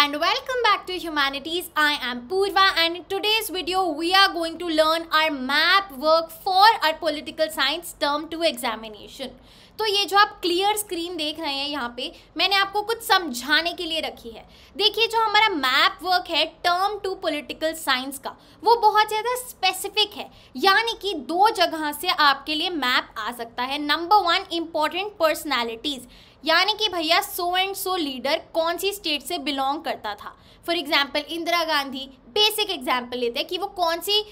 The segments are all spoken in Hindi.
and welcome back to humanities i am purva and in today's video we are going to learn our map work for our political science term 2 examination तो ये जो आप क्लियर स्क्रीन देख रहे हैं यहाँ पे मैंने आपको कुछ समझाने के लिए रखी है देखिए जो हमारा मैप वर्क है टर्म टू पॉलिटिकल साइंस का वो बहुत ज़्यादा स्पेसिफिक है यानी कि दो जगह से आपके लिए मैप आ सकता है नंबर वन इम्पॉर्टेंट पर्सनालिटीज़ यानी कि भैया सो एंड सो लीडर कौन सी स्टेट से बिलोंग करता था for example Indira Gandhi basic example लेते हैं कि वो कौन सी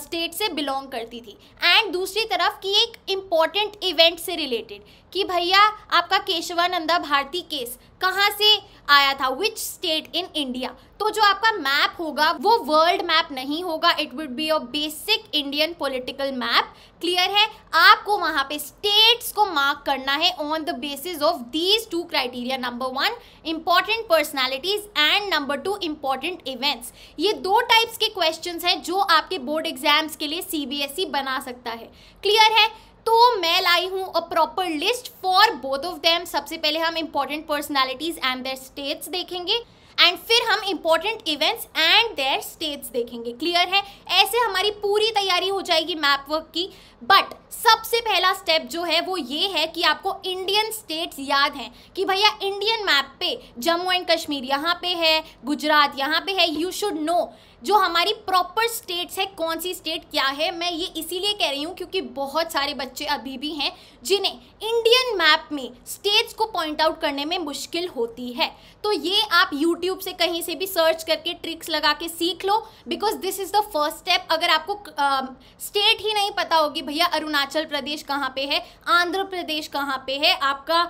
स्टेट uh, से बिलोंग करती थी एंड दूसरी तरफ कि एक इम्पॉर्टेंट इवेंट से रिलेटेड कि भैया आपका केशवानंदा भारती केस कहाँ से आया था विच स्टेट इन इंडिया तो जो आपका मैप होगा वो वर्ल्ड मैप नहीं होगा it would be your basic Indian political map clear है आपको वहाँ पे स्टेट्स को मार्क करना है on the basis of these two criteria number one important personalities and number two important events ये दो टाइप्स के क्वेश्चन हैं जो आपके बोर्ड एग्जाम्स के लिए सीबीएसई e बना सकता है क्लियर है तो मैं लाई हूँ a proper list for both of them सबसे पहले हम important personalities and their states देखेंगे एंड फिर हम important events and their states देखेंगे क्लियर है ऐसे हमारी पूरी तैयारी हो जाएगी मैप वर्क की बट सबसे पहला स्टेप जो है वो ये है कि आपको इंडियन स्टेट्स याद हैं कि भैया इंडियन मैप पे जम्मू एंड कश्मीर यहाँ पे है गुजरात यहाँ पे है यू शुड नो जो हमारी प्रॉपर स्टेट्स है कौन सी स्टेट क्या है मैं ये इसीलिए कह रही हूँ क्योंकि बहुत सारे बच्चे अभी भी हैं जिन्हें इंडियन मैप में स्टेट्स को पॉइंट आउट करने में मुश्किल होती है तो ये आप यूट्यूब से कहीं से भी सर्च करके ट्रिक्स लगा के सीख लो because this is the first step अगर आपको स्टेट uh, ही नहीं पता होगी भैया अरुणाचल प्रदेश कहाँ पे है आंध्र प्रदेश कहाँ पे है आपका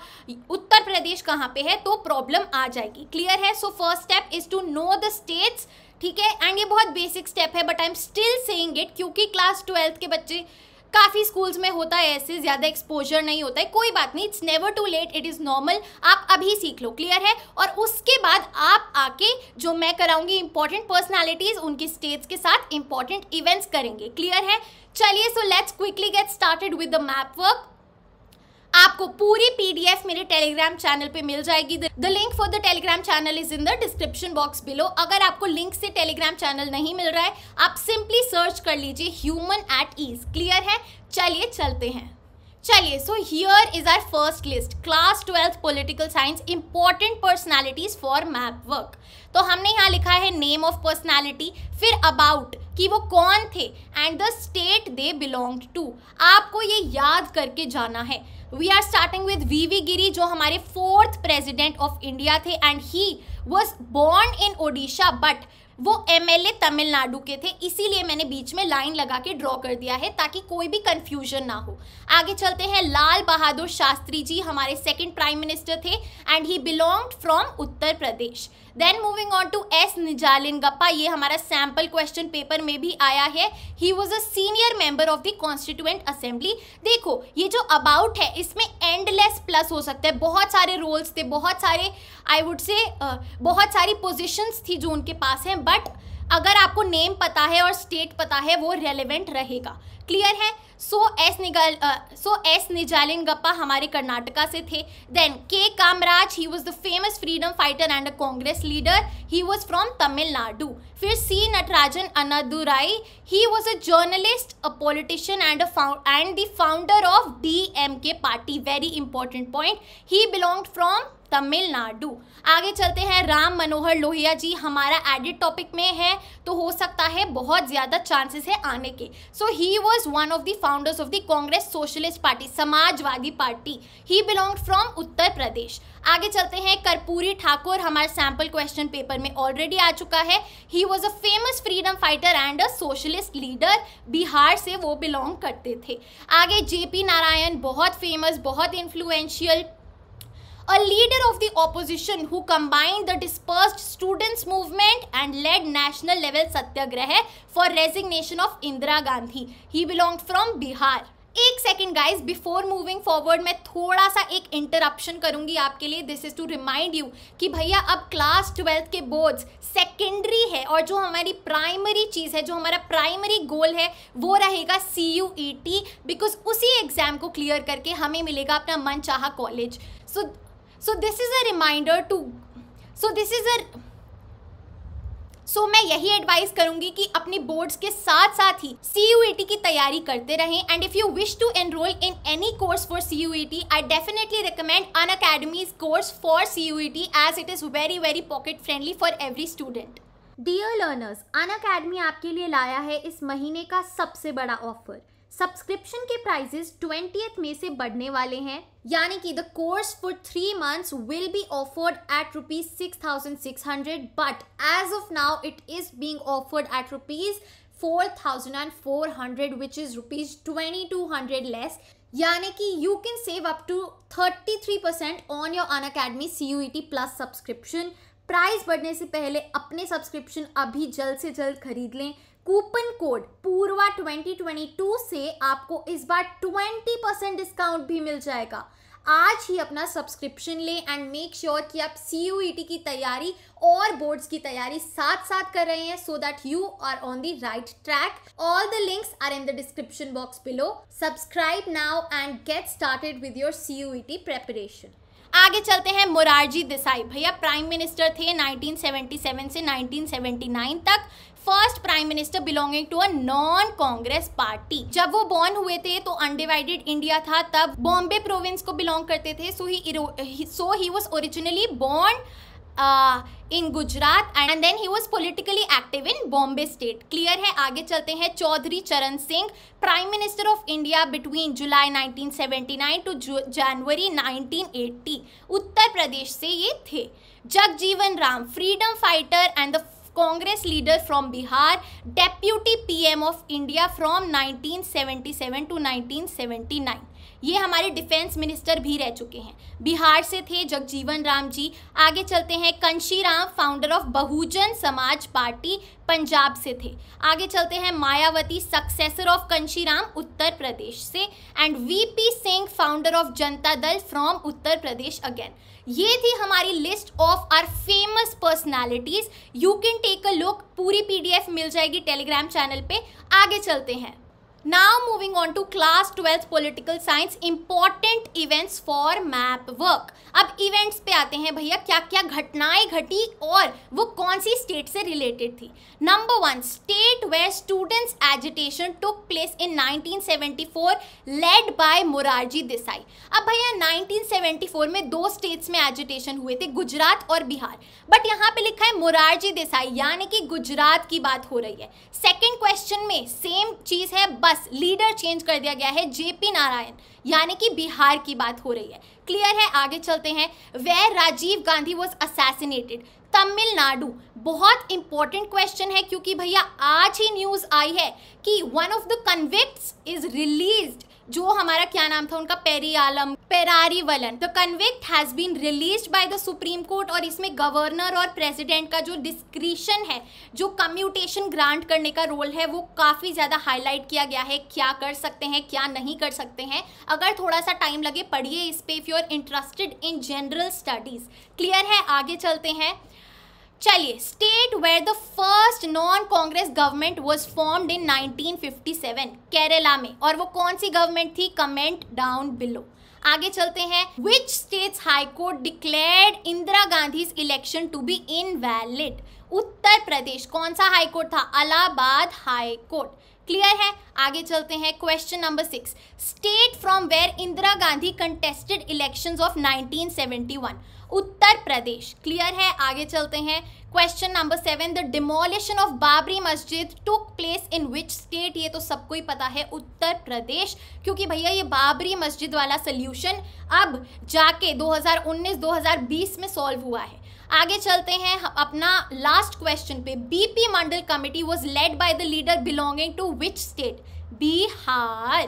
उत्तर प्रदेश कहाँ पे है तो प्रॉब्लम आ जाएगी क्लियर है so first step is to know the states ठीक है एंड ये बहुत बेसिक स्टेप है but I am still saying it क्योंकि क्लास ट्वेल्थ के बच्चे काफ़ी स्कूल्स में होता है ऐसे ज़्यादा एक्सपोजर नहीं होता है कोई बात नहीं it's never too late it is normal आप अभी सीख लो क्लियर है और उसके बाद आप आके जो मैं कराऊंगी इंपॉर्टेंट पर्सनालिटीज़ उनकी स्टेट्स के साथ इंपॉर्टेंट इवेंट्स करेंगे क्लियर है चलिए so let's quickly get started with the map work आपको पूरी पीडीएफ मेरे टेलीग्राम चैनल पे मिल जाएगी the link for the Telegram channel is in the description box below अगर आपको लिंक से टेलीग्राम चैनल नहीं मिल रहा है आप सिंपली सर्च कर लीजिए ह्यूमन एट ईज क्लियर है चलिए चलते हैं चलिए so here is our first list class twelfth political science important personalities for map work तो हमने यहाँ लिखा है नेम ऑफ पर्सनालिटी फिर अबाउट कि वो कौन थे and the state they belong to आपको ये याद करके जाना है we are starting with V V Giri जो हमारे फोर्थ प्रेजिडेंट ऑफ इंडिया थे and he was born in Odisha but वो एम एल ए तमिलनाडु के थे इसीलिए मैंने बीच में लाइन लगा के ड्रॉ कर दिया है ताकि कोई भी कन्फ्यूजन ना हो आगे चलते हैं लाल बहादुर शास्त्री जी हमारे सेकेंड प्राइम मिनिस्टर थे and he belonged from Uttar Pradesh then moving on to S Nijalingappa ये हमारा सैम्पल क्वेश्चन पेपर में भी आया है he was a senior member of the constituent assembly देखो ये जो अबाउट है इसमें एंडलेस प्लस हो सकता है बहुत सारे रोल्स थे बहुत सारे आई वुड से बहुत सारी पोजिशंस थी जो उनके पास हैं बट अगर आपको नेम पता है और स्टेट पता है वो रेलिवेंट रहेगा क्लियर है सो एस निगल सो एस निजालिन गप्पा हमारे कर्नाटका से थे then K Kamaraj he was the famous freedom fighter and a Congress leader he was from Tamil Nadu फिर C Natarajan Annadurai he was a journalist a politician and and the founder of D M K party very important point he belong from Tamil Nadu आगे चलते हैं राम मनोहर लोहिया जी हमारा एडिट टॉपिक में है तो हो सकता है बहुत ज़्यादा चांसेस है आने के so he was one of the founders of the Congress socialist party Samajwadi party he belong from Uttar Pradesh आगे चलते हैं कर्पूरी ठाकुर हमारे सैम्पल क्वेश्चन पेपर में ऑलरेडी आ चुका है he was a famous freedom fighter and a socialist leader Bihar से वो बिलोंग करते थे आगे जेपी नारायण बहुत फेमस बहुत influential a leader of the opposition who combined the dispersed students movement and led national level satyagraha for resignation of indira gandhi he belonged from bihar एक second guys before moving forward मैं थोड़ा सा एक इंटरप्शन करूंगी आपके लिए this is to remind you कि भैया अब क्लास ट्वेल्थ के बोर्ड्स सेकेंडरी है और जो हमारी प्राइमरी चीज़ है जो हमारा प्राइमरी गोल है वो रहेगा C U E T because उसी एग्जाम को क्लियर करके हमें मिलेगा अपना मन चाह college so so this is a reminder to so this is a so मैं यही एडवाइस करूंगी कि अपने बोर्ड्स के साथ साथ ही सी यू टी की तैयारी करते रहें and if you wish to enroll in any course for C U T I definitely recommend Unacademy's course for C as it is very very pocket friendly for every student dear learners Unacademy आपके लिए लाया है इस महीने का सबसे बड़ा ऑफर सब्सक्रिप्शन के प्राइजेस ट्वेंटी में से बढ़ने वाले हैं यानी कि the course for three months will be offered at rupees six thousand six hundred but as of now it is being offered at rupees four thousand and four hundred which is rupees twenty two hundred less यानी कि you can save up to thirty three percent on your Unacademy C U T plus subscription price बढ़ने से पहले अपने सब्सक्रिप्शन अभी जल्द से जल्द खरीद लें कूपन कोड पूर्वा 2022 से आपको इस बार 20 परसेंट डिस्काउंट भी मिल जाएगा आज ही अपना सब्सक्रिप्शन लें एंड मेक श्योर कि आप सी e की तैयारी और बोर्ड्स की तैयारी साथ साथ कर रहे हैं so that you are on the right track all the links are in the description box below subscribe now and get started with your C U preparation आगे चलते हैं मोरारजी देसाई भैया प्राइम मिनिस्टर थे 1977 से 1979 तक first prime minister belonging to a non Congress party जब वो बॉर्न हुए थे तो अनडिवाइडेड इंडिया था तब बॉम्बे प्रोविंस को बिलोंग करते थे so he so he was originally born uh, in Gujarat and then he was politically active in Bombay state. Clear है आगे चलते हैं Chaudhary Charan Singh prime minister of India between July 1979 to January 1980 Uttar Pradesh से ये थे Jagjivan Ram freedom fighter and the Congress leader from Bihar deputy M of India from 1977 to 1979 ये हमारे डिफेंस मिनिस्टर भी रह चुके हैं बिहार से थे जगजीवन राम जी आगे चलते हैं Kanshi Ram founder of Bahujan Samaj party Punjab से थे आगे चलते हैं मायावती सक्सेसर ऑफ कंशी राम उत्तर प्रदेश से and VP Singh founder of Janata Dal from Uttar Pradesh again ये थी हमारी list of our famous personalities you can take a look पूरी पीडीएफ मिल जाएगी टेलीग्राम चैनल पे आगे चलते हैं now moving on to class twelfth political science important events for map work अब इवेंट्स पे आते हैं भैया क्या क्या घटनाएं घटी और वो कौन सी स्टेट से रिलेटेड थी number one state where students agitation took place in 1974 led by Morarji Desai अब भैया फोर में दो स्टेट्स में एजुटेशन हुए थे गुजरात और बिहार बट यहाँ पे लिखा है मुरारजी देसाई यानी कि गुजरात की बात हो रही है सेकेंड क्वेश्चन में सेम चीज है बट बस लीडर चेंज कर दिया गया है जेपी नारायण यानी कि बिहार की बात हो रही है क्लियर है आगे चलते हैं वे राजीव गांधी वॉज असैसिनेटेड तमिलनाडु बहुत इंपॉर्टेंट क्वेश्चन है क्योंकि भैया आज ही न्यूज आई है कि one of the convict is released जो हमारा क्या नाम था उनका पेरी आलम Perarivalan the convict has been release by the Supreme Court और इसमें गवर्नर और प्रेसिडेंट का जो डिस्क्रिशन है जो कम्यूटेशन ग्रांट करने का रोल है वो काफ़ी ज़्यादा हाईलाइट किया गया है क्या कर सकते हैं क्या नहीं कर सकते हैं अगर थोड़ा सा टाइम लगे पढ़िए इस पे if you are interested in general studies clear है आगे चलते हैं चलिए state where the first non Congress government was formed in 1957 Kerala में और वो कौन सी गवर्नमेंट थी कमेंट डाउन बिलो आगे चलते हैं which states high court declared Indira Gandhi election to be invalid Uttar Pradesh कौन सा हाईकोर्ट था अलाहाबाद हाईकोर्ट क्लियर है आगे चलते हैं question number six state from where Indira Gandhi contested elections of 1971 Uttar Pradesh clear है आगे चलते हैं question number seven the demolition of Babri Masjid took place in which state ये तो सबको ही पता है उत्तर प्रदेश क्योंकि भैया ये बाबरी मस्जिद वाला सोल्यूशन अब जाके 2019-2020 में सॉल्व हुआ है आगे चलते हैं अपना लास्ट क्वेश्चन पे BP Mandal committee was led by the leader belonging to which state Bihar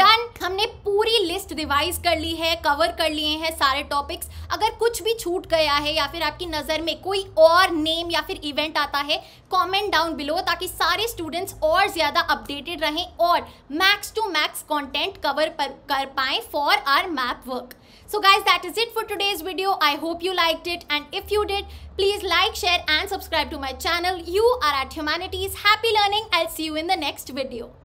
done हमने पूरी लिस्ट रिवाइज कर ली है कवर कर लिए हैं सारे टॉपिक्स अगर कुछ भी छूट गया है या फिर आपकी नज़र में कोई और नेम या फिर इवेंट आता है कमेंट डाउन बिलो ताकि सारे स्टूडेंट्स और ज़्यादा अपडेटेड रहें और max to max content cover कर पाएँ for our map work So guys, that is it for today's video. I hope you liked it and if you did, please like, share and subscribe to my channel. You are at Humanities. Happy learning. I'll see you in the next video.